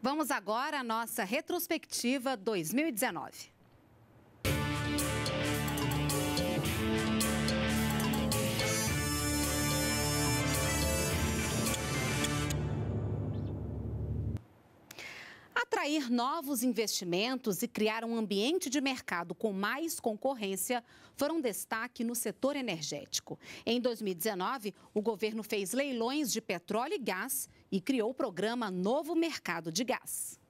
Vamos agora à nossa retrospectiva 2019. Atrair novos investimentos e criar um ambiente de mercado com mais concorrência foram destaque no setor energético. Em 2019, o governo fez leilões de petróleo e gás e criou o programa Novo Mercado de Gás.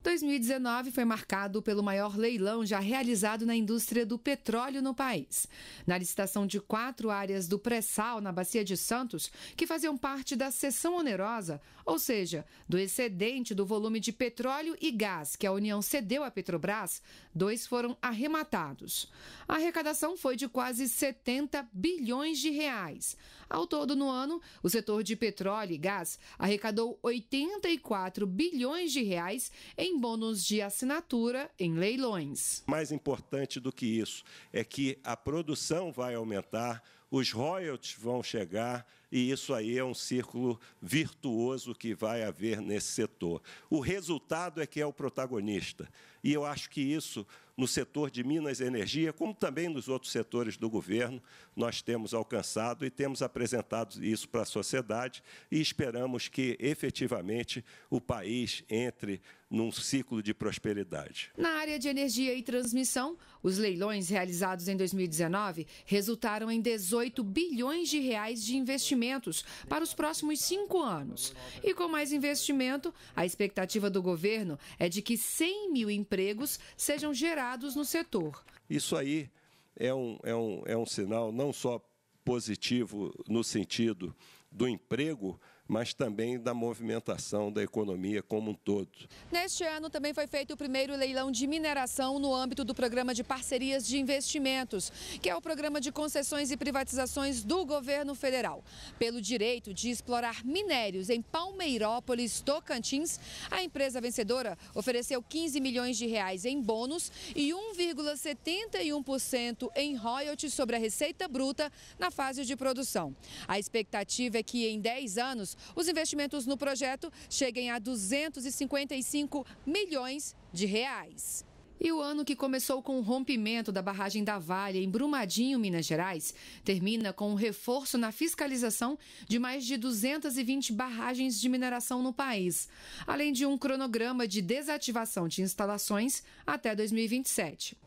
2019 foi marcado pelo maior leilão já realizado na indústria do petróleo no país. Na licitação de quatro áreas do pré-sal na Bacia de Santos, que faziam parte da seção onerosa, ou seja, do excedente do volume de petróleo e gás que a União cedeu à Petrobras, dois foram arrematados. A arrecadação foi de quase 70 bilhões de reais. Ao todo, no ano, o setor de petróleo e gás arrecadou 84 bilhões de reais em em bônus de assinatura em leilões. Mais importante do que isso é que a produção vai aumentar, os royalties vão chegar e isso aí é um círculo virtuoso que vai haver nesse setor. O resultado é que é o protagonista. E eu acho que isso, no setor de Minas Energia, como também nos outros setores do governo, nós temos alcançado e temos apresentado isso para a sociedade e esperamos que, efetivamente, o país entre num ciclo de prosperidade. Na área de energia e transmissão, os leilões realizados em 2019 resultaram em 18 bilhões de reais de investimento investimentos para os próximos cinco anos. E com mais investimento, a expectativa do governo é de que 100 mil empregos sejam gerados no setor. Isso aí é um, é um, é um sinal não só positivo no sentido do emprego, mas também da movimentação da economia como um todo. Neste ano também foi feito o primeiro leilão de mineração no âmbito do programa de parcerias de investimentos, que é o programa de concessões e privatizações do governo federal. Pelo direito de explorar minérios em Palmeirópolis, Tocantins, a empresa vencedora ofereceu 15 milhões de reais em bônus e 1,71% em royalties sobre a receita bruta na fase de produção. A expectativa é que em 10 anos os investimentos no projeto cheguem a 255 milhões de reais. E o ano que começou com o rompimento da barragem da Vale em Brumadinho, Minas Gerais, termina com um reforço na fiscalização de mais de 220 barragens de mineração no país, além de um cronograma de desativação de instalações até 2027.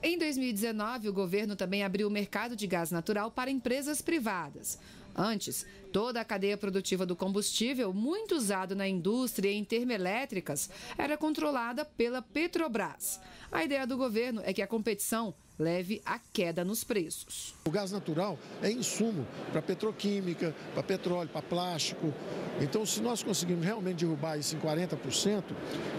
Em 2019, o governo também abriu o mercado de gás natural para empresas privadas. Antes, toda a cadeia produtiva do combustível, muito usado na indústria e em termoelétricas, era controlada pela Petrobras. A ideia do governo é que a competição leve à queda nos preços. O gás natural é insumo para petroquímica, para petróleo, para plástico. Então, se nós conseguirmos realmente derrubar isso em 40%,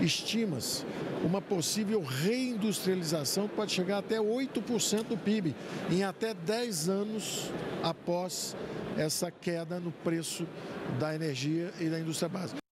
estima-se uma possível reindustrialização que pode chegar até 8% do PIB em até 10 anos após essa queda no preço da energia e da indústria básica.